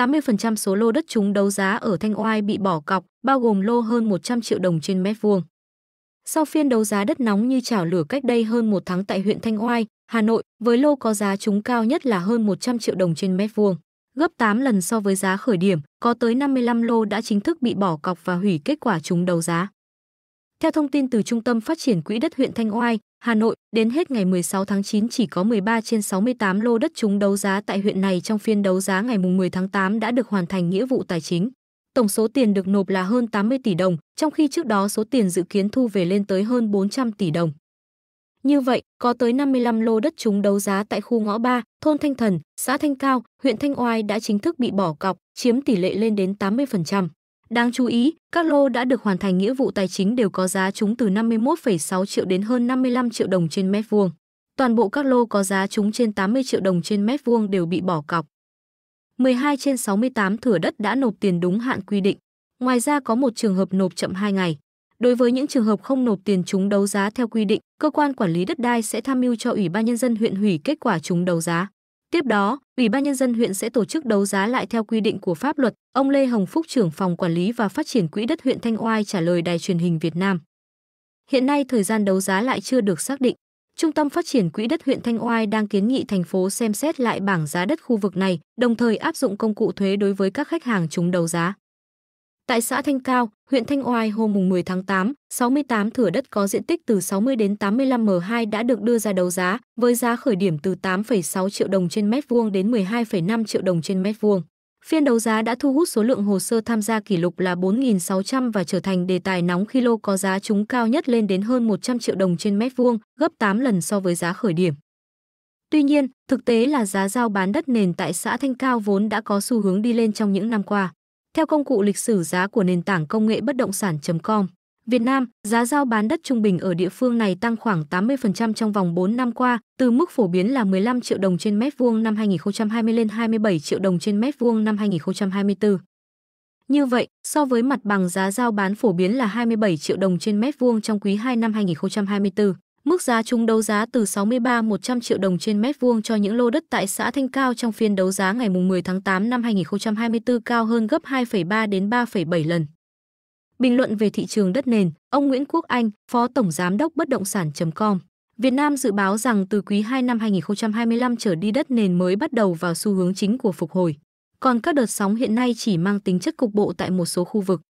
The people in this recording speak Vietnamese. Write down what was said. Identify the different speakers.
Speaker 1: 80% số lô đất chúng đấu giá ở Thanh Oai bị bỏ cọc, bao gồm lô hơn 100 triệu đồng trên mét vuông. Sau phiên đấu giá đất nóng như chảo lửa cách đây hơn một tháng tại huyện Thanh Oai, Hà Nội, với lô có giá trúng cao nhất là hơn 100 triệu đồng trên mét vuông, gấp 8 lần so với giá khởi điểm, có tới 55 lô đã chính thức bị bỏ cọc và hủy kết quả trúng đấu giá. Theo thông tin từ Trung tâm Phát triển Quỹ đất huyện Thanh Oai, Hà Nội, đến hết ngày 16 tháng 9 chỉ có 13 trên 68 lô đất trúng đấu giá tại huyện này trong phiên đấu giá ngày 10 tháng 8 đã được hoàn thành nghĩa vụ tài chính. Tổng số tiền được nộp là hơn 80 tỷ đồng, trong khi trước đó số tiền dự kiến thu về lên tới hơn 400 tỷ đồng. Như vậy, có tới 55 lô đất trúng đấu giá tại khu ngõ 3, thôn Thanh Thần, xã Thanh Cao, huyện Thanh Oai đã chính thức bị bỏ cọc, chiếm tỷ lệ lên đến 80%. Đáng chú ý, các lô đã được hoàn thành nghĩa vụ tài chính đều có giá trúng từ 51,6 triệu đến hơn 55 triệu đồng trên mét vuông. Toàn bộ các lô có giá trúng trên 80 triệu đồng trên mét vuông đều bị bỏ cọc. 12 trên 68 thửa đất đã nộp tiền đúng hạn quy định. Ngoài ra có một trường hợp nộp chậm 2 ngày. Đối với những trường hợp không nộp tiền trúng đấu giá theo quy định, cơ quan quản lý đất đai sẽ tham mưu cho Ủy ban nhân dân huyện hủy kết quả trúng đấu giá. Tiếp đó, Ủy ban nhân dân huyện sẽ tổ chức đấu giá lại theo quy định của pháp luật, ông Lê Hồng Phúc trưởng phòng quản lý và phát triển quỹ đất huyện Thanh Oai trả lời Đài truyền hình Việt Nam. Hiện nay thời gian đấu giá lại chưa được xác định. Trung tâm phát triển quỹ đất huyện Thanh Oai đang kiến nghị thành phố xem xét lại bảng giá đất khu vực này, đồng thời áp dụng công cụ thuế đối với các khách hàng trúng đấu giá. Tại xã Thanh Cao, huyện Thanh Oai hôm mùng 10 tháng 8, 68 thửa đất có diện tích từ 60 đến 85 m2 đã được đưa ra đấu giá với giá khởi điểm từ 8,6 triệu đồng trên mét vuông đến 12,5 triệu đồng trên mét vuông. Phiên đấu giá đã thu hút số lượng hồ sơ tham gia kỷ lục là 4.600 và trở thành đề tài nóng khi lô có giá trúng cao nhất lên đến hơn 100 triệu đồng trên mét vuông, gấp 8 lần so với giá khởi điểm. Tuy nhiên, thực tế là giá giao bán đất nền tại xã Thanh Cao vốn đã có xu hướng đi lên trong những năm qua. Theo công cụ lịch sử giá của nền tảng công nghệ bất động sản.com, Việt Nam, giá giao bán đất trung bình ở địa phương này tăng khoảng 80% trong vòng 4 năm qua, từ mức phổ biến là 15 triệu đồng trên mét vuông năm 2020 lên 27 triệu đồng trên mét vuông năm 2024. Như vậy, so với mặt bằng giá giao bán phổ biến là 27 triệu đồng trên mét vuông trong quý 2 năm 2024. Mức giá chúng đấu giá từ 63-100 triệu đồng trên mét vuông cho những lô đất tại xã Thanh Cao trong phiên đấu giá ngày 10 tháng 8 năm 2024 cao hơn gấp 2,3 đến 3,7 lần. Bình luận về thị trường đất nền, ông Nguyễn Quốc Anh, Phó Tổng Giám đốc Bất Động Sản.com Việt Nam dự báo rằng từ quý 2 năm 2025 trở đi đất nền mới bắt đầu vào xu hướng chính của phục hồi. Còn các đợt sóng hiện nay chỉ mang tính chất cục bộ tại một số khu vực.